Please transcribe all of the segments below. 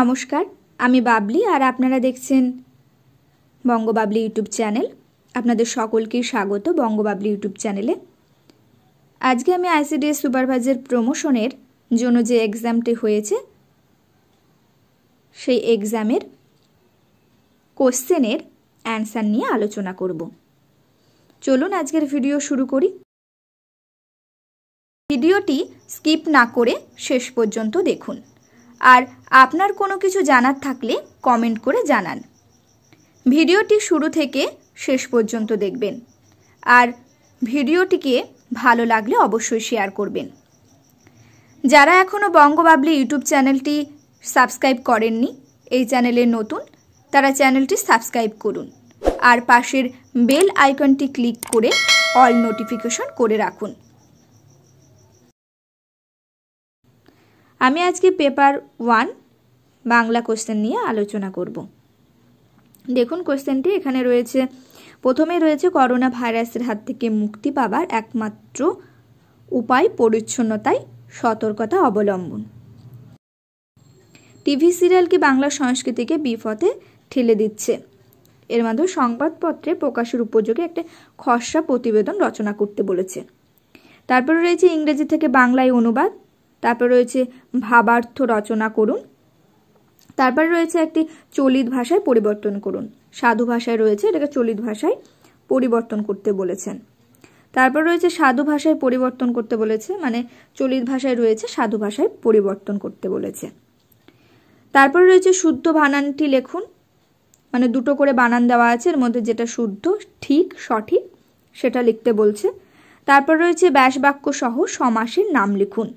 নমস্কার আমি বাবলি আর আপনারা দেখছেন বঙ্গবাবলি ইউটিউব চ্যানেল আপনাদের সকলকে স্বাগত বঙ্গবাবলি ইউটিউব চ্যানেলে আজকে আমি আইসিডিএস সুপারভাইজার প্রমোশনের জন্য যে এক্সামটি হয়েছে সেই এক্সামের কোশ্চেনের অ্যান্সার নিয়ে আলোচনা করব চলুন আজকের ভিডিও শুরু করি ভিডিওটি স্কিপ না করে শেষ পর্যন্ত দেখুন আর আপনার কোনো কিছু জানার থাকলে কমেন্ট করে জানান ভিডিওটি শুরু থেকে শেষ পর্যন্ত দেখবেন আর ভিডিওটিকে ভালো লাগলে অবশ্যই শেয়ার করবেন যারা এখনও বঙ্গবাবলি ইউটিউব চ্যানেলটি সাবস্ক্রাইব করেননি এই চ্যানেলে নতুন তারা চ্যানেলটি সাবস্ক্রাইব করুন আর পাশের বেল আইকনটি ক্লিক করে অল নোটিফিকেশন করে রাখুন আমি আজকে পেপার ওয়ান বাংলা কোশ্চেন নিয়ে আলোচনা করব দেখুন কোশ্চেনটি এখানে রয়েছে প্রথমে রয়েছে করোনা ভাইরাসের হাত থেকে মুক্তি পাবার একমাত্র উপায় পরিচ্ছন্নতায় সতর্কতা অবলম্বন টিভি সিরিয়ালকে বাংলা সংস্কৃতিকে বিপথে ঠেলে দিচ্ছে এর মাধ্যমে সংবাদপত্রে প্রকাশের উপযোগে একটা খসড়া প্রতিবেদন রচনা করতে বলেছে তারপরে রয়েছে ইংরেজি থেকে বাংলায় অনুবাদ তারপর রয়েছে ভাবার্থ রচনা করুন তারপর রয়েছে একটি চলিত ভাষায় পরিবর্তন করুন সাধু ভাষায় রয়েছে এটাকে চলিত ভাষায় পরিবর্তন করতে বলেছেন তারপর রয়েছে সাধু ভাষায় পরিবর্তন করতে বলেছে মানে চলিত ভাষায় রয়েছে সাধু ভাষায় পরিবর্তন করতে বলেছে তারপর রয়েছে শুদ্ধ বানানটি লেখুন মানে দুটো করে বানান দেওয়া আছে এর মধ্যে যেটা শুদ্ধ ঠিক সঠিক সেটা লিখতে বলছে তারপর রয়েছে ব্যাসবাক্য সহ সমাসের নাম লিখুন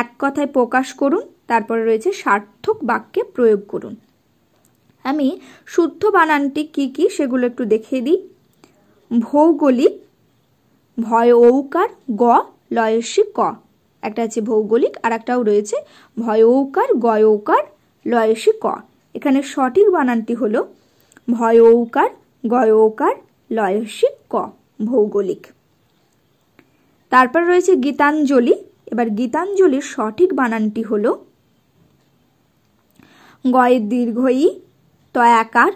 এক কথায় প্রকাশ করুন তারপরে রয়েছে সার্থক বাক্যে প্রয়োগ করুন আমি শুদ্ধ বানানটি কি কি সেগুলো একটু দেখিয়ে দিই ভৌগোলিক ভয় ঔকার গ লয়সী ক একটা আছে ভৌগোলিক আর একটাও রয়েছে ভয় ঔকার গয় ঔকার লয়সী ক এখানে সঠিক বানানটি হল ভয় ঔকার গয় ঔকার লয়সী ক ভৌগোলিক তারপর রয়েছে গীতাঞ্জলি এবার গীতাঞ্জলির সঠিক বানানটি হল গয়ের দীর্ঘই তয়াকার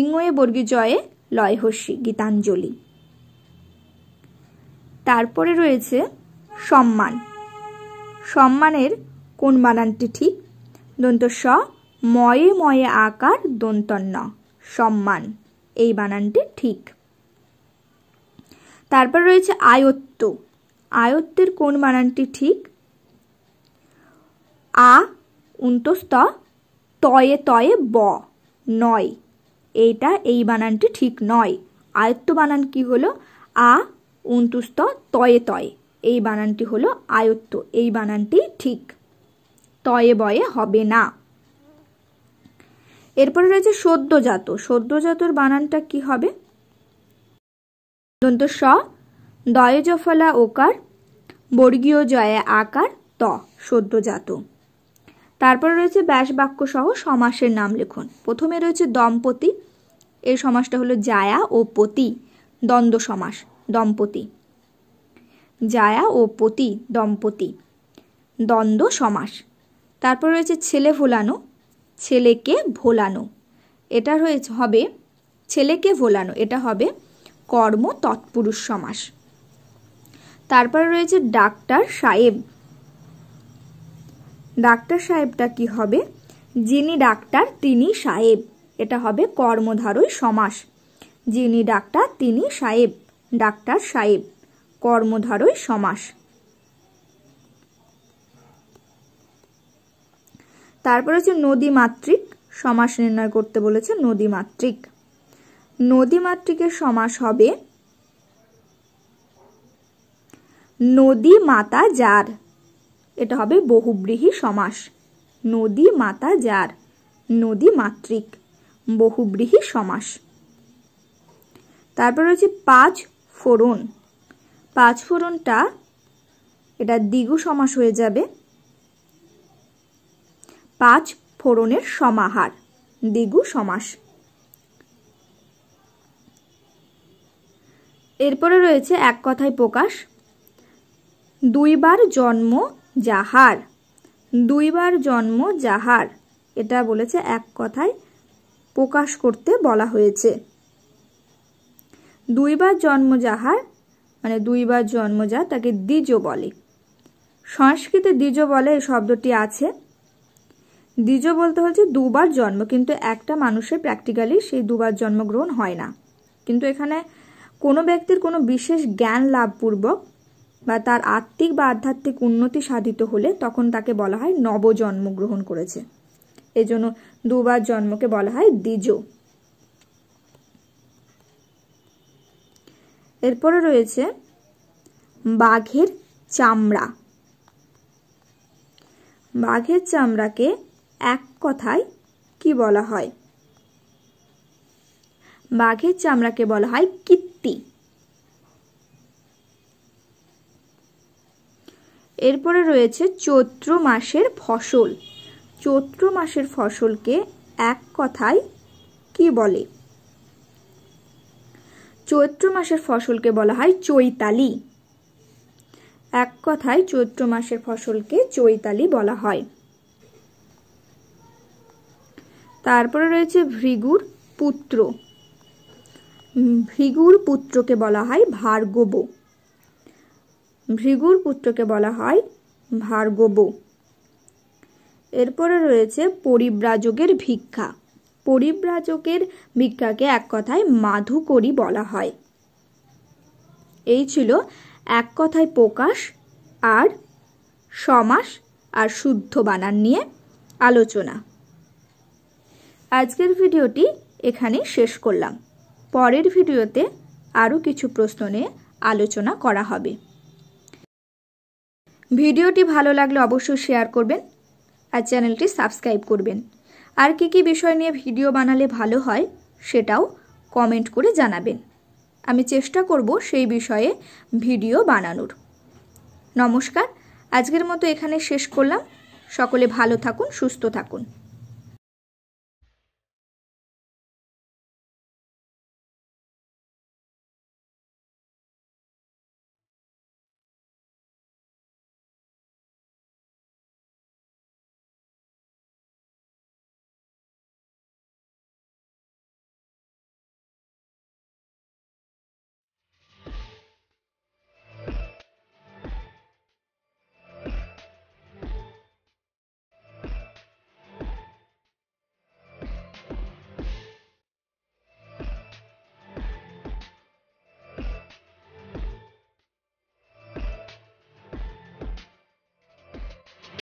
ইংয়ে বর্গী জয়ে লয়হস্যি গীতাঞ্জলি তারপরে রয়েছে সম্মান সম্মানের কোন বানানটি ঠিক দন্ত স ময়ে ময়ে আকার দন্তন্য সম্মান এই বানানটি ঠিক তারপর রয়েছে আয়ত্ত আয়ত্তের কোন বানানটি ঠিক আ উন্তস্ত তয়ে তয়ে ব নয় এইটা এই বানানটি ঠিক নয় আয়ত্ত বানান কি হলো আ উন্তুস্ত তয়ে তয়ে এই বানানটি হলো আয়ত্ত এই বানানটি ঠিক তয়ে বয়ে হবে না এরপরে রয়েছে সদ্যজাত সদ্যজাতর বানানটা কি হবে দন্ত স দয়ে জফলা ওকার বর্গীয় জয়ে আকার ত সদ্যজাত তারপরে রয়েছে ব্যাস বাক্য সহ সমাসের নাম লিখুন প্রথমে রয়েছে দম্পতি এই সমাসটা হলো জায়া ও পতি দ্বন্দ্ব সমাস দম্পতি জায়া ও পতি দম্পতি দ্বন্দ্ব সমাস তারপর রয়েছে ছেলে ভোলানো ছেলেকে ভোলানো এটা রয়েছে হবে ছেলেকে ভোলানো এটা হবে কর্ম তৎপুরুষ সমাস তারপরে রয়েছে ডাক্তার সাহেব ডাক্তার সাহেবটা কি হবে যিনি ডাক্তার তিনি সাহেব এটা হবে কর্মধারয় সমাস যিনি ডাক্তার তিনি সাহেব ডাক্তার সাহেব কর্মধারয় সমাস তারপর হচ্ছে মাতৃক সমাস নির্ণয় করতে বলেছে নদী মাতৃকের সমাস হবে নদী মাতা যার এটা হবে বহুব্রীহি সমাস নদী মাতা যার নদী মাতৃক বহুব্রীহি সমাস তারপর রয়েছে পাঁচ ফোড়ন পাঁচ ফোড়নটা এটা দ্বিগু সমাস হয়ে যাবে পাঁচ ফোড়নের সমাহার দ্বিগু সমাস এরপরে রয়েছে এক কথায় প্রকাশ দুইবার জন্ম যাহার দুইবার জন্ম যাহার এটা বলেছে এক কথায় প্রকাশ করতে বলা হয়েছে দুইবার জন্ম যাহার মানে দুইবার জন্ম যা তাকে দ্বিজ বলে সংস্কৃতে দ্বিজ বলে এই শব্দটি আছে দ্বিজ বলতে হচ্ছে দুবার জন্ম কিন্তু একটা মানুষের প্র্যাকটিক্যালি সেই দুবার জন্মগ্রহণ হয় না কিন্তু এখানে কোনো ব্যক্তির কোনো বিশেষ জ্ঞান লাভপূর্বক বা তার আত্মিক বা আধ্যাত্মিক উন্নতি সাধিত হলে তখন তাকে বলা হয় নবজন্ম গ্রহণ করেছে এজন্য দুবার জন্মকে বলা হয় দ্বিজ এরপরে রয়েছে বাঘের চামড়া বাঘের চামড়াকে এক কথায় কি বলা হয় বাঘের চামড়াকে বলা হয় কীর্তি এরপরে রয়েছে চৈত্র মাসের ফসল চৈত্র মাসের ফসলকে এক কথায় কি বলে চৈত্র মাসের ফসলকে বলা হয় চৈতালি এক কথায় চৈত্র মাসের ফসলকে চৈতালি বলা হয় তারপরে রয়েছে ভৃগুর পুত্র ভৃগুর পুত্রকে বলা হয় ভার্গব ভৃগুর পুত্রকে বলা হয় ভার্গব এরপরে রয়েছে পরিব্রাজকের ভিক্ষা পরিব্রাজকের ভিক্ষাকে এক কথায় মাধুকরী বলা হয় এই ছিল এক কথায় প্রকাশ আর সমাস আর শুদ্ধ বানান নিয়ে আলোচনা আজকের ভিডিওটি এখানেই শেষ করলাম পরের ভিডিওতে আরও কিছু প্রশ্ন নিয়ে আলোচনা করা হবে ভিডিওটি ভালো লাগলে অবশ্যই শেয়ার করবেন আর চ্যানেলটি সাবস্ক্রাইব করবেন আর কি কি বিষয় নিয়ে ভিডিও বানালে ভালো হয় সেটাও কমেন্ট করে জানাবেন আমি চেষ্টা করব সেই বিষয়ে ভিডিও বানানোর নমস্কার আজকের মতো এখানে শেষ করলাম সকলে ভালো থাকুন সুস্থ থাকুন